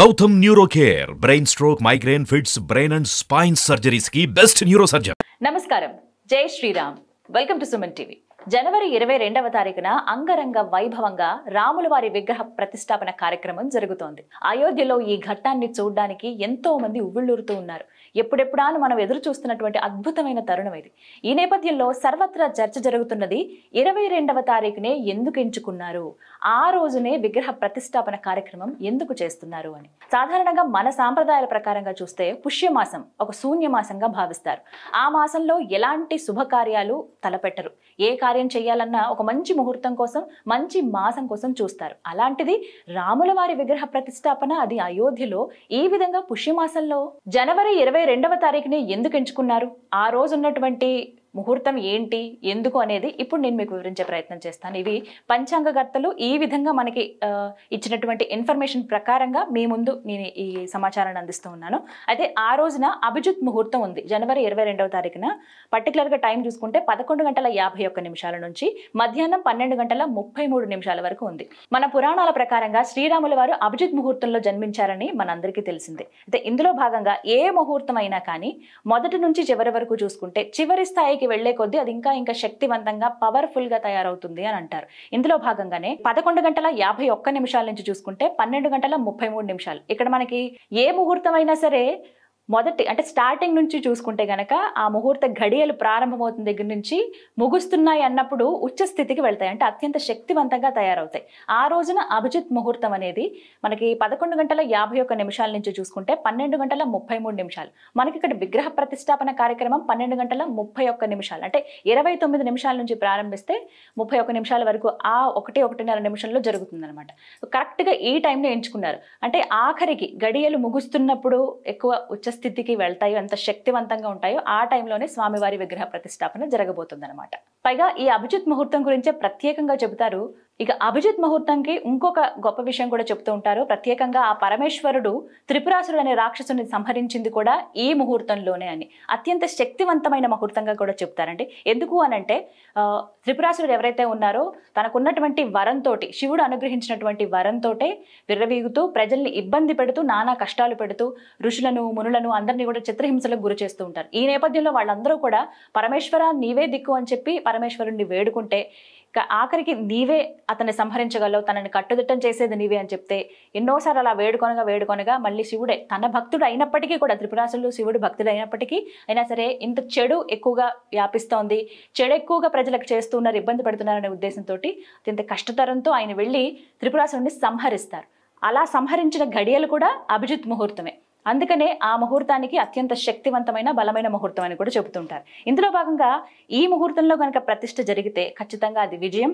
Gautam neuro care brain stroke migraine fits brain and spine surgeries కి best neuro surgeon నమస్కారం జై Sriram welcome to Suman TV జనవరి ఇరవై రెండవ తారీఖున అంగరంగ వైభవంగా రాములవారి విగ్రహ ప్రతిష్టాపన కార్యక్రమం జరుగుతోంది అయోధ్యలో ఈ ఘట్టాన్ని చూడడానికి ఎంతో మంది ఉవ్విళ్ళూరుతూ ఉన్నారు ఎప్పుడెప్పుడా మనం ఎదురు చూస్తున్నటువంటి అద్భుతమైన తరుణం ఇది ఈ నేపథ్యంలో సర్వత్రా చర్చ జరుగుతున్నది ఇరవై రెండవ తారీఖునే ఎందుకు ఎంచుకున్నారు ఆ రోజునే విగ్రహ ప్రతిష్టాపన కార్యక్రమం ఎందుకు చేస్తున్నారు అని సాధారణంగా మన సాంప్రదాయాల ప్రకారంగా చూస్తే పుష్యమాసం ఒక శూన్యమాసంగా భావిస్తారు ఆ మాసంలో ఎలాంటి శుభకార్యాలు తలపెట్టరు ఏ కార్యం చేయాలన్నా ఒక మంచి ముహూర్తం కోసం మంచి మాసం కోసం చూస్తారు అలాంటిది రాముల వారి విగ్రహ ప్రతిష్టాపన అది అయోధ్యలో ఈ విధంగా పుష్యమాసంలో జనవరి ఇరవై రెండవ తారీఖుని ఎందుకు ఎంచుకున్నారు ఆ రోజు ఉన్నటువంటి ముహూర్తం ఏంటి ఎందుకు అనేది ఇప్పుడు నేను మీకు వివరించే ప్రయత్నం చేస్తాను ఇవి పంచాంగకర్తలు ఈ విధంగా మనకి ఇచ్చినటువంటి ఇన్ఫర్మేషన్ ప్రకారంగా మీ ముందు నేను ఈ సమాచారాన్ని అందిస్తూ ఉన్నాను అయితే ఆ రోజున అభిజిత్ ముహూర్తం ఉంది జనవరి ఇరవై రెండవ తారీఖున పర్టికులర్గా టైం చూసుకుంటే పదకొండు గంటల యాభై ఒక్క నిమిషాల నుంచి మధ్యాహ్నం పన్నెండు గంటల ముప్పై మూడు నిమిషాల వరకు ఉంది మన పురాణాల ప్రకారంగా శ్రీరాముల వారు అభిజిత్ ముహూర్తంలో జన్మించారని మనందరికీ తెలిసిందే అయితే ఇందులో భాగంగా ఏ ముహూర్తం అయినా కానీ మొదటి నుంచి చివరి వరకు చూసుకుంటే చివరి స్థాయికి స్థాయికి వెళ్లే కొద్దీ అది ఇంకా ఇంకా శక్తివంతంగా పవర్ఫుల్ గా తయారవుతుంది అని అంటారు ఇందులో భాగంగానే పదకొండు గంటల యాభై ఒక్క నిమిషాల నుంచి చూసుకుంటే పన్నెండు గంటల ముప్పై మూడు నిమిషాలు ఇక్కడ మనకి ఏ ముహూర్తం అయినా సరే మొదటి అంటే స్టార్టింగ్ నుంచి చూసుకుంటే గనక ఆ ముహూర్త ఘడియలు ప్రారంభమవుతున్న దగ్గర నుంచి ముగుస్తున్నాయి అన్నప్పుడు ఉచ్చ స్థితికి వెళ్తాయి అంటే అత్యంత శక్తివంతంగా తయారవుతాయి ఆ రోజున అభిజిత్ ముహూర్తం అనేది మనకి పదకొండు గంటల యాభై ఒక్క నిమిషాల నుంచి చూసుకుంటే పన్నెండు గంటల ముప్పై మూడు నిమిషాలు మనకి ఇక్కడ విగ్రహ ప్రతిష్టాపన కార్యక్రమం పన్నెండు గంటల ముప్పై ఒక్క నిమిషాలు అంటే ఇరవై తొమ్మిది నిమిషాల నుంచి ప్రారంభిస్తే ముప్పై ఒక్క నిమిషాల వరకు ఆ ఒకటి ఒకటిన్నర నిమిషంలో జరుగుతుందన్నమాట కరెక్ట్గా ఈ టైంలో ఎంచుకున్నారు అంటే ఆఖరికి గడియలు ముగుస్తున్నప్పుడు ఎక్కువ ఉచ్చ ఉచ్చస్థితికి వెళ్తాయో ఎంత శక్తివంతంగా ఉంటాయో ఆ టైంలోనే స్వామివారి విగ్రహ ప్రతిష్టాపన జరగబోతుందన్నమాట పైగా ఈ అభిజిత్ ముహూర్తం గురించే ప్రత్యేకంగా చెబుతారు ఇక అభిజిత్ ముహూర్తంకి ఇంకొక గొప్ప విషయం కూడా చెప్తూ ఉంటారు ప్రత్యేకంగా ఆ పరమేశ్వరుడు త్రిపురాసురుడు అనే రాక్షసుని సంహరించింది కూడా ఈ ముహూర్తంలోనే అని అత్యంత శక్తివంతమైన ముహూర్తంగా కూడా చెప్తారండి ఎందుకు అని అంటే త్రిపురాసురుడు ఎవరైతే ఉన్నారో తనకున్నటువంటి వరంతోటి శివుడు అనుగ్రహించినటువంటి వరంతోటే విర్రవీగుతూ ప్రజల్ని ఇబ్బంది పెడుతూ నానా కష్టాలు పెడుతూ ఋషులను మునులను అందరినీ కూడా చిత్రహింసలకు గురి చేస్తూ ఉంటారు ఈ నేపథ్యంలో వాళ్ళందరూ కూడా పరమేశ్వర నీవే దిక్కు అని చెప్పి పరమేశ్వరుణ్ణి వేడుకుంటే ఆఖరికి నీవే అతన్ని సంహరించగలవు తనని కట్టుదిట్టం చేసేది నీవే అని చెప్తే ఎన్నోసార్లు అలా వేడుకొనగా వేడుకొనగా మళ్ళీ శివుడే తన భక్తుడు అయినప్పటికీ కూడా త్రిపురాసులు శివుడు భక్తుడు అయినప్పటికీ అయినా సరే ఇంత చెడు ఎక్కువగా వ్యాపిస్తోంది చెడు ఎక్కువగా ప్రజలకు చేస్తున్నారు ఇబ్బంది పడుతున్నారనే ఉద్దేశంతో అత్యంత కష్టతరంతో ఆయన వెళ్ళి త్రిపురాసుని సంహరిస్తారు అలా సంహరించిన ఘడియలు కూడా అభిజిత్ ముహూర్తమే అందుకనే ఆ ముహూర్తానికి అత్యంత శక్తివంతమైన బలమైన ముహూర్తం అని కూడా చెబుతుంటారు ఇందులో భాగంగా ఈ ముహూర్తంలో కనుక ప్రతిష్ట జరిగితే ఖచ్చితంగా అది విజయం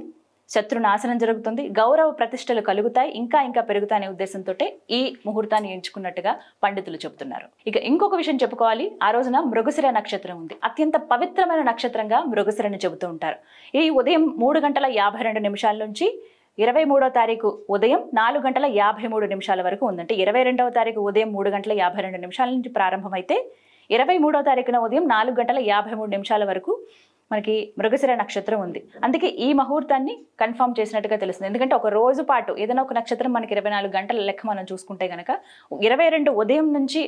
శత్రు నాశనం జరుగుతుంది గౌరవ ప్రతిష్టలు కలుగుతాయి ఇంకా ఇంకా పెరుగుతాయనే ఉద్దేశంతో ఈ ముహూర్తాన్ని ఎంచుకున్నట్టుగా పండితులు చెబుతున్నారు ఇక ఇంకొక విషయం చెప్పుకోవాలి ఆ రోజున మృగశిర నక్షత్రం ఉంది అత్యంత పవిత్రమైన నక్షత్రంగా మృగశిరని చెబుతూ ఉంటారు ఈ ఉదయం మూడు గంటల యాభై రెండు నిమిషాల నుంచి ఇరవై మూడో తారీఖు ఉదయం నాలుగు గంటల యాభై మూడు నిమిషాల వరకు ఉందంటే ఇరవై రెండవ తారీఖు ఉదయం మూడు గంటల యాభై రెండు నిమిషాల నుంచి ప్రారంభమైతే ఇరవై మూడో తారీఖున ఉదయం నాలుగు గంటల యాభై మూడు నిమిషాల వరకు మనకి మృగశిర నక్షత్రం ఉంది అందుకే ఈ ముహూర్తాన్ని కన్ఫర్మ్ చేసినట్టుగా తెలుస్తుంది ఎందుకంటే ఒక రోజు పాటు ఏదైనా ఒక నక్షత్రం మనకి ఇరవై నాలుగు గంటల లెక్క మనం చూసుకుంటే కనుక ఇరవై రెండు ఉదయం నుంచి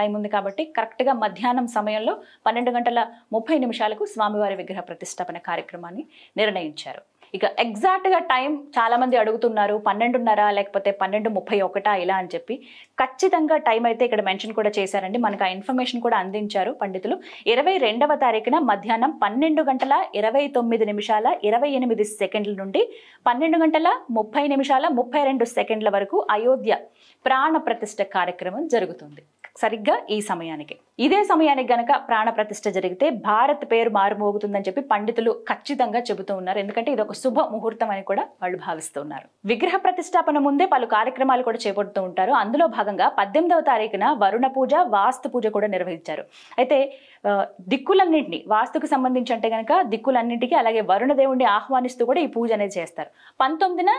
టైం ఉంది కాబట్టి కరెక్ట్గా మధ్యాహ్నం సమయంలో పన్నెండు గంటల ముప్పై నిమిషాలకు స్వామివారి విగ్రహ ప్రతిష్టాపన కార్యక్రమాన్ని నిర్ణయించారు ఇక ఎగ్జాక్ట్గా టైం చాలామంది అడుగుతున్నారు పన్నెండున్నర లేకపోతే పన్నెండు ముప్పై ఒకటా ఇలా అని చెప్పి ఖచ్చితంగా టైం అయితే ఇక్కడ మెన్షన్ కూడా చేశారండి మనకు ఆ ఇన్ఫర్మేషన్ కూడా అందించారు పండితులు ఇరవై రెండవ తారీఖున మధ్యాహ్నం పన్నెండు గంటల ఇరవై తొమ్మిది నిమిషాల ఇరవై ఎనిమిది సెకండ్ల నుండి పన్నెండు గంటల ముప్పై నిమిషాల ముప్పై రెండు సెకండ్ల వరకు అయోధ్య ప్రాణ ప్రతిష్ట కార్యక్రమం జరుగుతుంది సరిగ్గా ఈ సమయానికి ఇదే సమయానికి గనక ప్రాణ ప్రతిష్ఠ జరిగితే భారత్ పేరు మారుమోగుతుందని చెప్పి పండితులు ఖచ్చితంగా చెబుతూ ఉన్నారు ఎందుకంటే ఇది ఒక శుభ ముహూర్తం అని కూడా వాళ్ళు భావిస్తున్నారు విగ్రహ ప్రతిష్టాపన ముందే పలు కార్యక్రమాలు కూడా చేపడుతూ ఉంటారు అందులో భాగంగా పద్దెనిమిదవ తారీఖున వరుణ పూజ వాస్తు పూజ కూడా నిర్వహించారు అయితే దిక్కులన్నింటినీ వాస్తుకు సంబంధించి అంటే గనక దిక్కులన్నింటికి అలాగే వరుణ దేవుణ్ణి ఆహ్వానిస్తూ కూడా ఈ పూజ అనేది చేస్తారు పంతొమ్మిదిన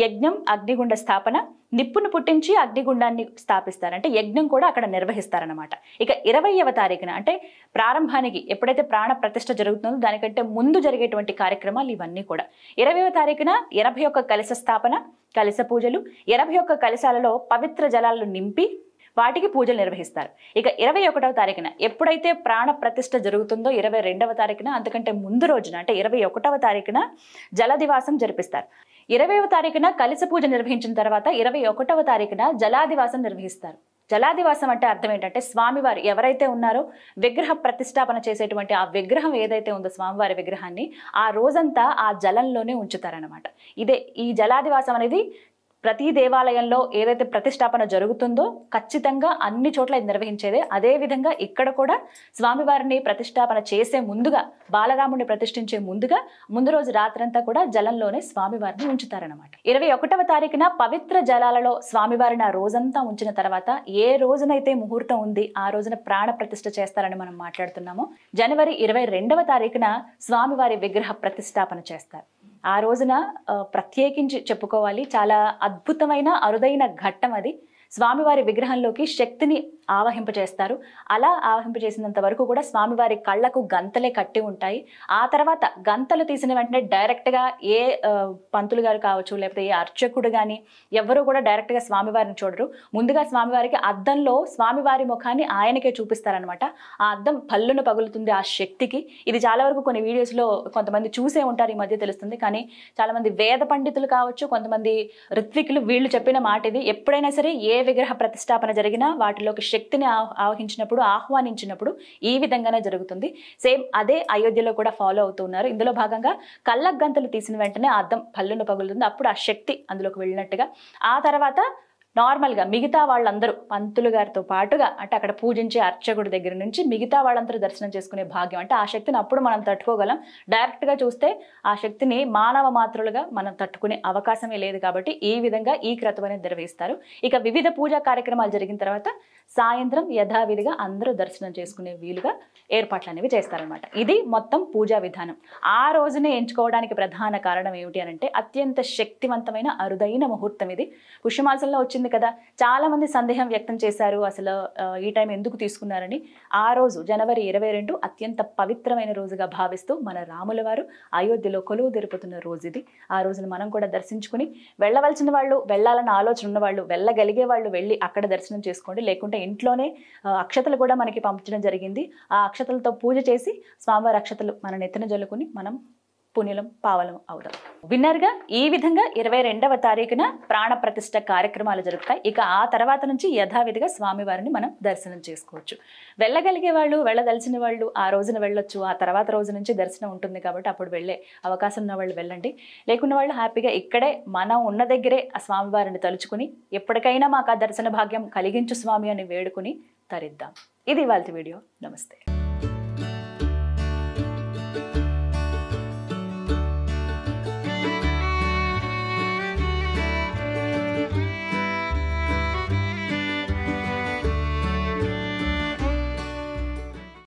యజ్ఞం అగ్నిగుండ స్థాపన నిప్పును పుట్టించి అగ్నిగుండాన్ని స్థాపిస్తారంటే యజ్ఞం కూడా అక్కడ నిర్వహిస్తారనమాట ఇక ఇరవైవ తారీఖున అంటే ప్రారంభానికి ఎప్పుడైతే ప్రాణ ప్రతిష్ట జరుగుతుందో దానికంటే ముందు జరిగేటువంటి కార్యక్రమాలు ఇవన్నీ కూడా ఇరవైవ తారీఖున ఇరవై ఒక్క కలిస స్థాపన కలిస పూజలు ఇరవై ఒక్క కలిసాలలో పవిత్ర జలాలను నింపి వాటికి పూజలు నిర్వహిస్తారు ఇక ఇరవై ఒకటవ తారీఖున ఎప్పుడైతే ప్రాణ ప్రతిష్ట జరుగుతుందో ఇరవై రెండవ తారీఖున అంతకంటే ముందు రోజున అంటే ఇరవై ఒకటవ తారీఖున జలదివాసం జరిపిస్తారు ఇరవైవ తారీఖున కలిసి పూజ నిర్వహించిన తర్వాత ఇరవై ఒకటవ తారీఖున జలాదివాసం నిర్వహిస్తారు జలాదివాసం అంటే అర్థం ఏంటంటే స్వామివారు ఎవరైతే ఉన్నారో విగ్రహ ప్రతిష్టాపన చేసేటువంటి ఆ విగ్రహం ఏదైతే ఉందో స్వామివారి విగ్రహాన్ని ఆ రోజంతా ఆ జలంలోనే ఉంచుతారనమాట ఇదే ఈ జలాదివాసం అనేది ప్రతి దేవాలయంలో ఏదైతే ప్రతిష్టాపన జరుగుతుందో ఖచ్చితంగా అన్ని చోట్ల ఇది నిర్వహించేదే అదేవిధంగా ఇక్కడ కూడా స్వామివారిని ప్రతిష్టాపన చేసే ముందుగా బాలరాముడిని ప్రతిష్ఠించే ముందుగా ముందు రోజు రాత్రంతా కూడా జలంలోనే స్వామివారిని ఉంచుతారనమాట ఇరవై ఒకటవ తారీఖున పవిత్ర జలాలలో స్వామివారిని ఆ రోజంతా ఉంచిన తర్వాత ఏ రోజునైతే ముహూర్తం ఉంది ఆ రోజున ప్రాణ ప్రతిష్ఠ చేస్తారని మనం మాట్లాడుతున్నాము జనవరి ఇరవై రెండవ తారీఖున స్వామివారి విగ్రహ ప్రతిష్టాపన చేస్తారు ఆ రోజున ప్రత్యేకించి చెప్పుకోవాలి చాలా అద్భుతమైన అరుదైన ఘట్టం అది స్వామివారి విగ్రహంలోకి శక్తిని ఆవహింపజేస్తారు అలా ఆవహింపజేసినంత వరకు కూడా స్వామివారి కళ్ళకు గంతలే కట్టి ఉంటాయి ఆ తర్వాత గంతలు తీసిన వెంటనే డైరెక్ట్గా ఏ పంతులు గారు కావచ్చు లేకపోతే ఏ అర్చకుడు కానీ ఎవరు కూడా డైరెక్ట్గా స్వామివారిని చూడరు ముందుగా స్వామివారికి అద్దంలో స్వామివారి ముఖాన్ని ఆయనకే చూపిస్తారనమాట ఆ అద్దం పళ్ళును పగులుతుంది ఆ శక్తికి ఇది చాలా వరకు కొన్ని వీడియోస్లో కొంతమంది చూసే ఉంటారు ఈ మధ్య తెలుస్తుంది కానీ చాలామంది వేద పండితులు కావచ్చు కొంతమంది ఋత్వికులు వీళ్ళు చెప్పిన మాట ఇది ఎప్పుడైనా సరే ఏ విగ్రహ ప్రతిష్టాపన జరిగినా వాటిలోకి శక్తిని ఆవహించినప్పుడు ఆహ్వానించినప్పుడు ఈ విధంగానే జరుగుతుంది సేమ్ అదే అయోధ్యలో కూడా ఫాలో అవుతున్నారు ఇందులో భాగంగా కళ్ళ తీసిన వెంటనే అర్థం పల్లును పగులుతుంది అప్పుడు ఆ శక్తి అందులోకి వెళ్ళినట్టుగా ఆ తర్వాత నార్మల్గా మిగతా వాళ్ళందరూ పంతులు గారితో పాటుగా అంటే అక్కడ పూజించే అర్చకుడి దగ్గర నుంచి మిగతా వాళ్ళందరూ దర్శనం చేసుకునే భాగ్యం అంటే ఆ శక్తిని అప్పుడు మనం తట్టుకోగలం డైరెక్ట్గా చూస్తే ఆ శక్తిని మానవ మాత్రులుగా మనం తట్టుకునే అవకాశమే లేదు కాబట్టి ఈ విధంగా ఈ క్రతువు అనేది నిర్వహిస్తారు ఇక వివిధ పూజా కార్యక్రమాలు జరిగిన తర్వాత సాయంత్రం యథావిధిగా అందరూ దర్శనం చేసుకునే వీలుగా ఏర్పాట్లు అనేవి చేస్తారనమాట ఇది మొత్తం పూజా విధానం ఆ రోజునే ఎంచుకోవడానికి ప్రధాన కారణం ఏమిటి అని అంటే అత్యంత శక్తివంతమైన అరుదైన ముహూర్తం ఇది పుష్యమాసంలో వచ్చింది కదా చాలామంది సందేహం వ్యక్తం చేశారు అసలు ఈ టైం ఎందుకు తీసుకున్నారని ఆ రోజు జనవరి ఇరవై రెండు అత్యంత పవిత్రమైన రోజుగా భావిస్తూ మన రాముల వారు అయోధ్యలో కొలువు తెరుపుతున్న రోజు ఇది ఆ రోజున మనం కూడా దర్శించుకుని వెళ్ళవలసిన వాళ్ళు వెళ్ళాలన్న ఆలోచన ఉన్న వాళ్ళు వెళ్ళగలిగే వాళ్ళు వెళ్ళి అక్కడ దర్శనం చేసుకోండి లేకుంటే అంటే ఇంట్లోనే అక్షతలు కూడా మనకి పంపించడం జరిగింది ఆ అక్షతలతో పూజ చేసి స్వామివారి అక్షతలు మన నెత్తిన జల్లుకుని మనం పుణ్యలం పావలం అవుదాం విన్నర్గా ఈ విధంగా ఇరవై రెండవ తారీఖున ప్రాణ ప్రతిష్ట కార్యక్రమాలు జరుగుతాయి ఇక ఆ తర్వాత నుంచి యథావిధిగా స్వామివారిని మనం దర్శనం చేసుకోవచ్చు వెళ్ళగలిగే వాళ్ళు వెళ్ళదలిచిన వాళ్ళు ఆ రోజున వెళ్ళొచ్చు ఆ తర్వాత రోజు నుంచి దర్శనం ఉంటుంది కాబట్టి అప్పుడు వెళ్ళే అవకాశం ఉన్న వాళ్ళు వెళ్ళండి లేకున్న వాళ్ళు హ్యాపీగా ఇక్కడే మనం ఉన్న దగ్గరే ఆ స్వామివారిని తలుచుకుని ఎప్పటికైనా మాకు ఆ దర్శన భాగ్యం కలిగించు స్వామి అని వేడుకుని తరిద్దాం ఇది వాళ్ళ వీడియో నమస్తే